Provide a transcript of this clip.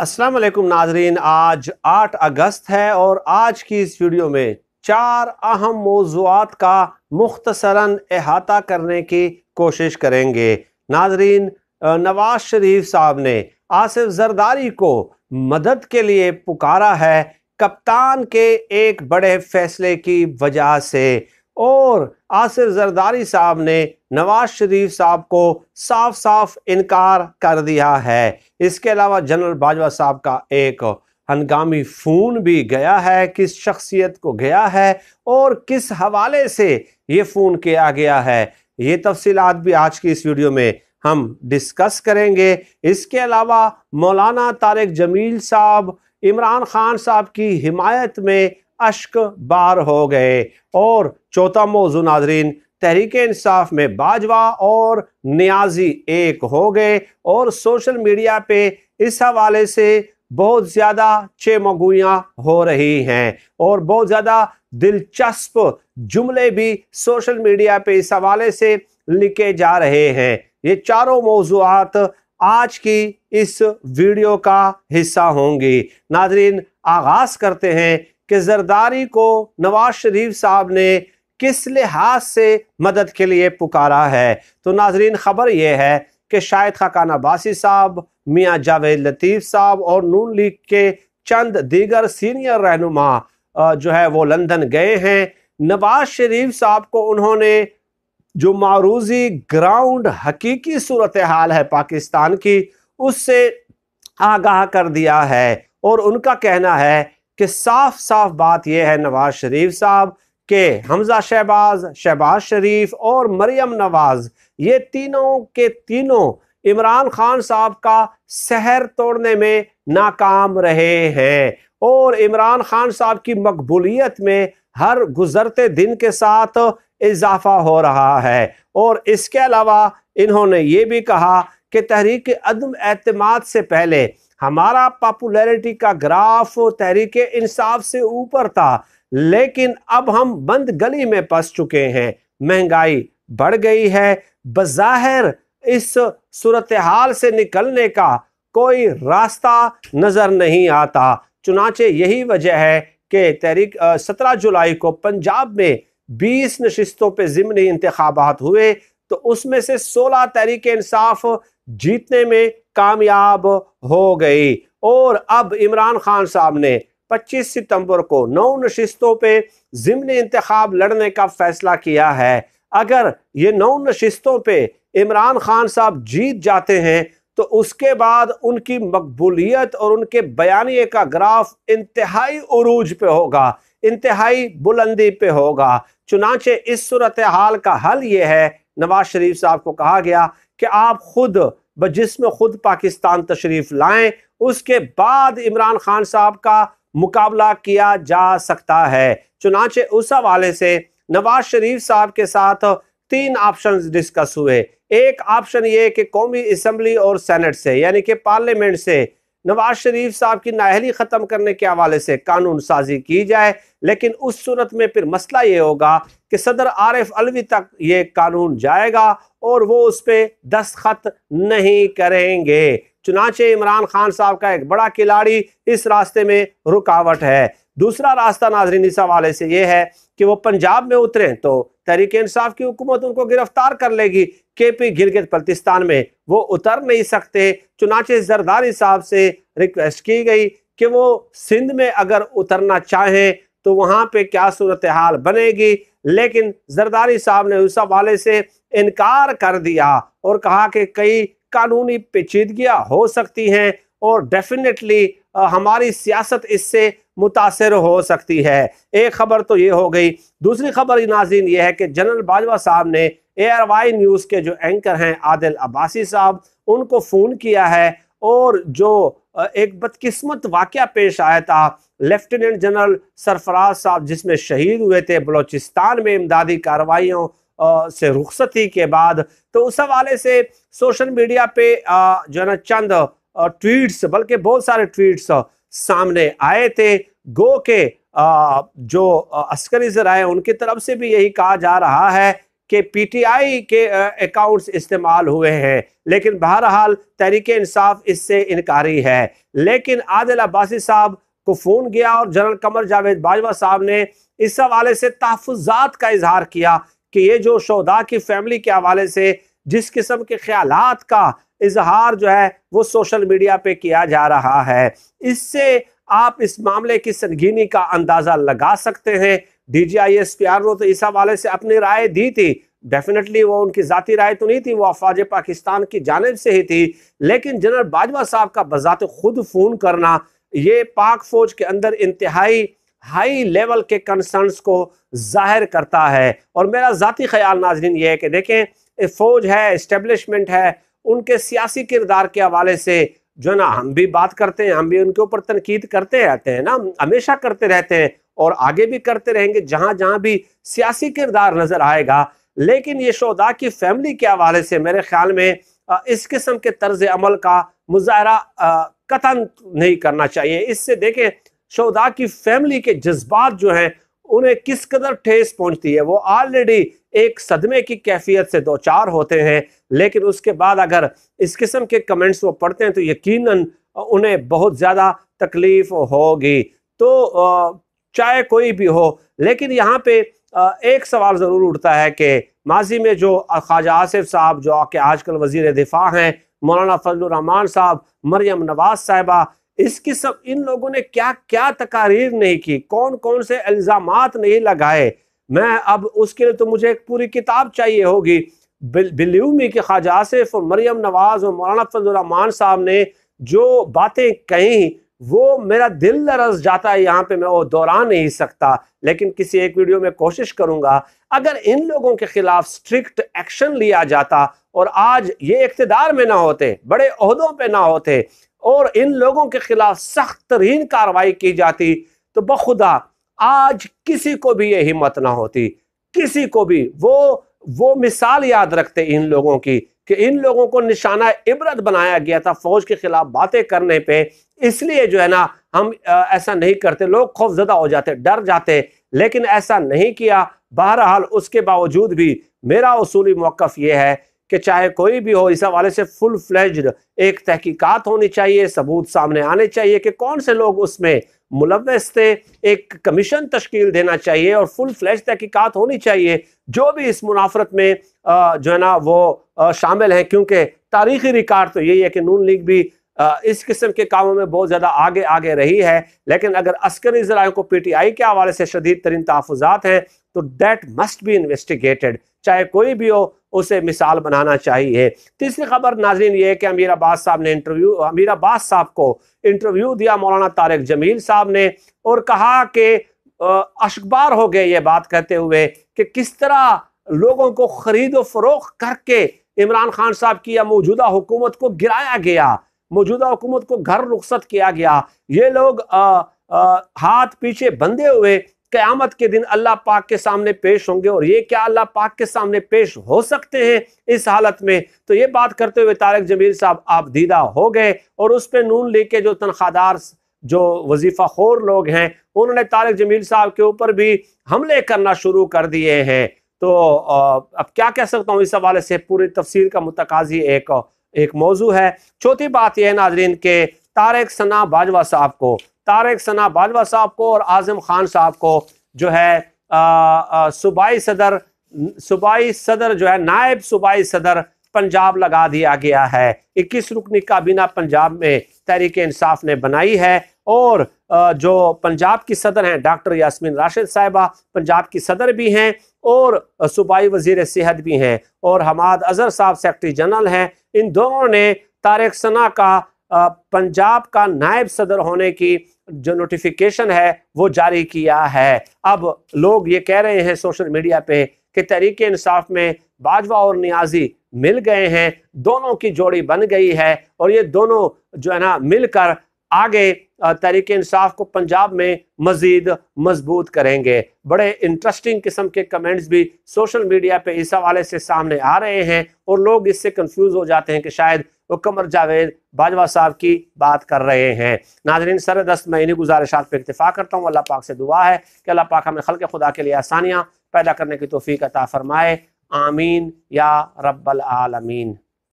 अस्सलाम वालेकुम नाजरीन आज 8 अगस्त है और आज की इस वीडियो में चार अहम मौजूद का मुख्तसरा अहाता करने की कोशिश करेंगे नाजरीन नवाज शरीफ साहब ने आसिफ जरदारी को मदद के लिए पुकारा है कप्तान के एक बड़े फैसले की वजह से और आसिर जरदारी साहब ने नवाज शरीफ साहब को साफ साफ इनकार कर दिया है इसके अलावा जनरल बाजवा साहब का एक हंगामी फ़ोन भी गया है किस शख्सियत को गया है और किस हवाले से ये फ़ोन किया गया है ये तफसीलात भी आज की इस वीडियो में हम डिस्कस करेंगे इसके अलावा मौलाना तारक जमील साहब इमरान खान साहब की हिमायत में अश्क बार हो गए और चौथा मौजू नाजरीन तहरीक इंसाफ में बाजवा और न्याजी एक हो गए और सोशल मीडिया पे इस हवाले से बहुत ज़्यादा चेमगुयाँ हो रही हैं और बहुत ज़्यादा दिलचस्प जुमले भी सोशल मीडिया पे इस हवाले से लिखे जा रहे हैं ये चारों मौजूद आज की इस वीडियो का हिस्सा होंगी नाजरीन आगाज़ करते हैं कि जरदारी को नवाज शरीफ साहब ने किस लिहाज से मदद के लिए पुकारा है तो नाजरीन खबर यह है कि शायद खाकान अब्बासी साहब मियाँ जावेद लतीफ़ साहब और नून लीग के चंद दीगर सीनियर रहनुमा जो है वो लंदन गए हैं नवाज शरीफ साहब को उन्होंने जो मारूजी ग्राउंड हकीकी सूरत हाल है पाकिस्तान की उससे आगाह कर दिया है और उनका कहना है कि साफ साफ बात यह है नवाज शरीफ साहब के हमजा शहबाज शहबाज शरीफ और मरियम नवाज ये तीनों के तीनों इमरान खान साहब का शहर तोड़ने में नाकाम रहे हैं और इमरान खान साहब की मकबूलियत में हर गुजरते दिन के साथ इजाफा हो रहा है और इसके अलावा इन्होंने ये भी कहा कि तहरीक अदम अतमाद से पहले हमारा पॉपुलैरिटी का ग्राफ तहरीक इंसाफ से ऊपर था लेकिन अब हम बंद गली में फंस चुके हैं महंगाई बढ़ गई है बज़ाहिर इस सूरत हाल से निकलने का कोई रास्ता नज़र नहीं आता चुनाचे यही वजह है कि तहरीक सत्रह जुलाई को पंजाब में बीस नशस्तों पर ज़िमनी इंतबात हुए तो उसमें से सोलह तहरीक इंसाफ जीतने में कामयाब हो गई और अब इमरान खान साहब ने 25 सितंबर को नौ नशिस्तों पे ज़िमनी इंतखब लड़ने का फैसला किया है अगर ये नौ नशस्तों पे इमरान खान साहब जीत जाते हैं तो उसके बाद उनकी मकबूलियत और उनके बयानी का ग्राफ इंतहाई अरूज पे होगा इंतहाई बुलंदी पे होगा चुनाचे इस सूरत हाल का हल ये है नवाज शरीफ साहब को कहा गया कि आप खुद जिसमें खुद पाकिस्तान तशरीफ़ लाएं उसके बाद इमरान खान साहब का मुकाबला किया जा सकता है चुनाचे उस हवाले से नवाज शरीफ साहब के साथ तीन ऑप्शन डिस्कस हुए एक ऑप्शन ये कि कौमी असम्बली और सेनेट से यानी कि पार्लियामेंट से नवाज शरीफ साहब की नाहली ख़त्म करने के हवाले से कानून साजी की जाए लेकिन उस सूरत में फिर मसला ये होगा कि सदर आरिफ अलवी तक ये कानून जाएगा और वो उस पर दस्तखत नहीं करेंगे चुनाचे इमरान खान साहब का एक बड़ा खिलाड़ी इस रास्ते में रुकावट है दूसरा रास्ता नाजरीन इस हवाले से यह है कि वो पंजाब में उतरे तो तहरीक इंसाफ की हुकूमत उनको गिरफ्तार कर लेगी के पी गिलगित बल्तिस्तान में वो उतर नहीं सकते चुनाचे जरदारी साहब से रिक्वेस्ट की गई कि वो सिंध में अगर उतरना चाहें तो वहाँ पे क्या सूरत हाल बनेगी लेकिन जरदारी साहब ने उस हवाले से इनकार कर दिया और कहा कि कई कानूनी पेचीदगियाँ हो सकती हैं और डेफिनेटली हमारी सियासत इससे मुतासर हो सकती है एक खबर तो ये हो गई दूसरी खबर नाजीन ये है कि जनरल बाजवा साहब ने ए आर वाई न्यूज़ के जो एंकर हैं आदिल अब्बासी साहब उनको फ़ोन किया है और जो एक बदकिस्मत वाक़ पेश आया था लेफ्टिनेंट जनरल सरफराज साहब जिसमें शहीद हुए थे बलोचिस्तान में इमदादी कार्रवाइयों से रुखसती के बाद तो उस हवाले से सोशल मीडिया पे जो है ना चंद ट्वीट्स बल्कि बहुत सारे ट्वीट्स सामने आए थे गो के जो अस्करी ज़रा है उनकी तरफ से भी यही कहा जा रहा है कि पीटीआई के अकाउंट्स इस्तेमाल हुए हैं लेकिन बहरहाल तहरीक इंसाफ इससे इनकारी है लेकिन आदिल अब्बासी साहब को फ़ोन गया और जनरल कमर जावेद बाजवा साहब ने इस हवाले से तहफात का इजहार किया कि ये जो शोदा की फैमिली के हवाले से जिस किस्म के ख्याल का इजहार जो है वो सोशल मीडिया पे किया जा रहा है इससे आप इस मामले की संगीनी का अंदाजा लगा सकते हैं डीजीआईएस ने तो इस हवाले से अपनी राय दी थी डेफिनेटली वो उनकी जाती राय तो नहीं थी वो अफवाज पाकिस्तान की जानब से ही थी लेकिन जनरल बाजवा साहब का बजात खुद फ़ोन करना ये पाक फौज के अंदर इंतहाई हाई लेवल के कंसर्नस को जाहिर करता है और मेरा ज़ाती ख्याल नाजरीन ये है कि देखें फौज है इस्टेबलिशमेंट है उनके सियासी किरदार के हवाले से जो है ना हम भी बात करते हैं हम भी उनके ऊपर तनकीद करते रहते हैं ना हमेशा करते रहते हैं और आगे भी करते रहेंगे जहां जहां भी सियासी किरदार नजर आएगा लेकिन ये शोदा की फैमिली के हवाले से मेरे ख्याल में इस किस्म के तर्ज अमल का मुजाहरा कतन नहीं करना चाहिए इससे देखें शोदा की फैमिली के जज्बात जो हैं उन्हें किस कदर ठेस पहुंचती है वो ऑलरेडी एक सदमे की कैफियत से दो चार होते हैं लेकिन उसके बाद अगर इस किस्म के कमेंट्स वो पढ़ते हैं तो यकीनन उन्हें बहुत ज़्यादा तकलीफ होगी तो चाहे कोई भी हो लेकिन यहाँ पे एक सवाल ज़रूर उठता है कि माजी में जो ख्वाजा आसिफ साहब जो आके आजकल वजीर दिफा हैं मौलाना फजलरहमान साहब मरियम नवाज साहबा इसकी सब इन लोगों ने क्या क्या तकारीर नहीं की कौन कौन से इल्ज़ाम नहीं लगाए मैं अब उसके लिए तो मुझे एक पूरी किताब चाहिए होगी बिल्यूमी के ख्वाजा आसिफ और मरियम नवाज़ और मौलाना फजलरहमान साहब ने जो बातें कहीं वो मेरा दिल लरस जाता है यहाँ पे मैं वो दोहरा नहीं सकता लेकिन किसी एक वीडियो में कोशिश करूंगा अगर इन लोगों के खिलाफ स्ट्रिक्ट एक्शन लिया जाता और आज ये इकतदार में ना होते बड़े अहदों पे ना होते और इन लोगों के खिलाफ सख्त तरीन कार्रवाई की जाती तो बखुदा आज किसी को भी ये हिम्मत ना होती किसी को भी वो वो मिसाल याद रखते इन लोगों की कि इन लोगों को निशाना इबरत बनाया गया था फौज के खिलाफ बातें करने पे इसलिए जो है ना हम ऐसा नहीं करते लोग खौफजदा हो जाते डर जाते लेकिन ऐसा नहीं किया बहरहाल उसके बावजूद भी मेरा असूली मौकफ यह है कि चाहे कोई भी हो इस हवाले से फुल फ्लेज्ड एक तहकीकात होनी चाहिए सबूत सामने आने चाहिए कि कौन से लोग उसमें मुलवस थे एक कमीशन तश्कील देना चाहिए और फुल फ्लैज तहकीकात होनी चाहिए जो भी इस मुनाफरत में जो है ना वो शामिल हैं क्योंकि तारीखी रिकार्ड तो यही है कि नून लीग भी इस किस्म के कामों में बहुत ज़्यादा आगे आगे रही है लेकिन अगर अस्करी ज़रायों को पी टी आई के हवाले से शदीद तरीन तहफात हैं तो डेट मस्ट भी इन्वेस्टिगेटेड चाहे कोई भी हो उसे मिसाल बनाना चाहिए तीसरी खबर नाजरीन ये कि अमीर अब्बास साहब ने इंटरव्यू अमीर अब्बास साहब को इंटरव्यू दिया मौलाना तारक जमील साहब ने और कहा कि अशबार हो गए ये बात कहते हुए कि किस तरह लोगों को खरीद फरोख करके इमरान खान साहब की या मौजूदा हुकूमत को गिराया गया मौजूदा हुकूमत को घर रुख्सत किया गया ये लोग आ, आ, हाथ पीछे बंधे हुए क्यामत के दिन अल्लाह पाक के सामने पेश होंगे और ये क्या अल्लाह पाक के सामने पेश हो सकते हैं इस हालत में तो ये बात करते हुए तारक जमील साहब आप दीदा हो गए और उस पर नून ले के जो तनख्वाहदार जो वजीफ़ा खोर लोग हैं उन्होंने तारक जमील साहब के ऊपर भी हमले करना शुरू कर दिए हैं तो अब क्या कह सकता हूँ इस हवाले से पूरी तफसीर का मुतकाजी एक एक मौजू है चौथी बात यह नाजरीन के तारक सना बाजवा साहब को तारक सना बाजवा साहब को और आजम खान साहब को जो है सूबाई सदर सूबाई सदर जो है नायब सूबाई सदर पंजाब लगा दिया गया है इक्कीस रुकनी काबीना पंजाब में तहरीक इंसाफ ने बनाई है और जो पंजाब की सदर हैं डॉक्टर यासमीन राशिद साहिबा पंजाब की सदर भी हैं और सूबाई वजीर सेहत भी हैं और हमाद अजहर साहब सेक्रटरी जनरल हैं इन दोनों ने तारक सना का पंजाब का नायब सदर होने की जो नोटिफिकेशन है वो जारी किया है अब लोग ये कह रहे हैं सोशल मीडिया पे कि तरीके इंसाफ में बाजवा और नियाजी मिल गए हैं दोनों की जोड़ी बन गई है और ये दोनों जो है ना मिलकर आगे तरीके इंसाफ को पंजाब में मज़ीद मजबूत करेंगे बड़े इंटरेस्टिंग किस्म के कमेंट्स भी सोशल मीडिया पे इस हवाले से सामने आ रहे हैं और लोग इससे कंफ्यूज हो जाते हैं कि शायद कमर जावेद बाजवा साहब की बात कर रहे हैं नाजरीन सर दस्त मैं इन्हीं गुजारिशात पर इतफ़ा करता हूँ अल्लाह पाक से दुआ है कि अल्लाह पाक हमें खल खुदा के लिए आसानियाँ पैदा करने की तोफ़ी का ताफरमाए आमीन या रब्बल आलमीन